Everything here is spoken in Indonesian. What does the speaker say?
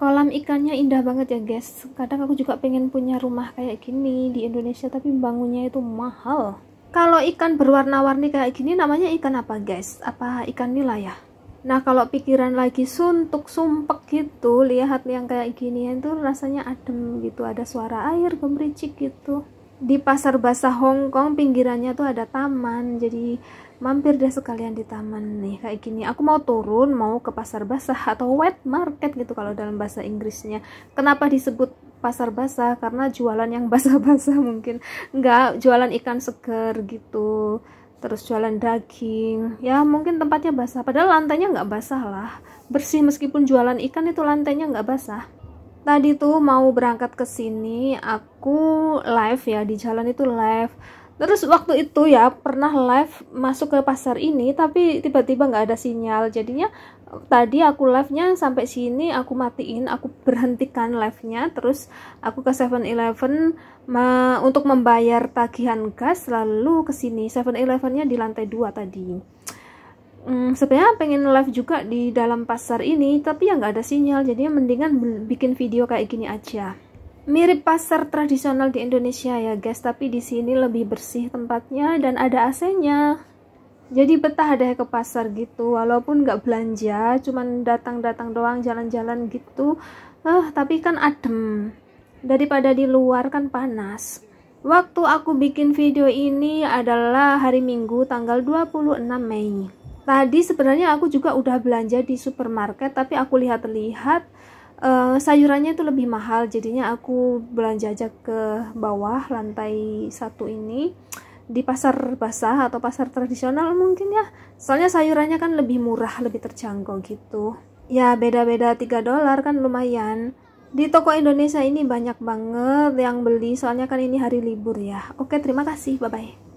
kolam ikannya indah banget ya guys kadang aku juga pengen punya rumah kayak gini di Indonesia tapi bangunnya itu mahal kalau ikan berwarna-warni kayak gini namanya ikan apa guys apa ikan nila ya nah kalau pikiran lagi suntuk sumpek gitu lihat yang kayak gini itu rasanya adem gitu ada suara air gemericik gitu di pasar basah Hong Kong pinggirannya tuh ada taman jadi mampir deh sekalian di taman nih kayak gini aku mau turun mau ke pasar basah atau wet market gitu kalau dalam bahasa Inggrisnya kenapa disebut pasar basah karena jualan yang basah-basah mungkin enggak jualan ikan seger gitu terus jualan daging ya mungkin tempatnya basah padahal lantainya nggak basah lah bersih meskipun jualan ikan itu lantainya nggak basah tadi tuh mau berangkat ke sini aku live ya di jalan itu live terus waktu itu ya pernah live masuk ke pasar ini tapi tiba-tiba nggak ada sinyal jadinya tadi aku live-nya sampai sini aku matiin aku berhentikan live-nya terus aku ke 7-Eleven untuk membayar tagihan gas lalu ke sini 7-Eleven-nya di lantai 2 tadi hmm, sebenarnya pengen live juga di dalam pasar ini tapi ya nggak ada sinyal jadi ya mendingan bikin video kayak gini aja mirip pasar tradisional di Indonesia ya guys tapi di sini lebih bersih tempatnya dan ada AC-nya jadi betah ada ke pasar gitu walaupun nggak belanja cuman datang-datang doang jalan-jalan gitu eh, tapi kan adem daripada di luar kan panas waktu aku bikin video ini adalah hari minggu tanggal 26 Mei tadi sebenarnya aku juga udah belanja di supermarket tapi aku lihat-lihat uh, sayurannya itu lebih mahal jadinya aku belanja aja ke bawah lantai satu ini di pasar basah atau pasar tradisional mungkin ya soalnya sayurannya kan lebih murah lebih terjangkau gitu ya beda-beda 3 dolar kan lumayan di toko Indonesia ini banyak banget yang beli soalnya kan ini hari libur ya oke terima kasih bye bye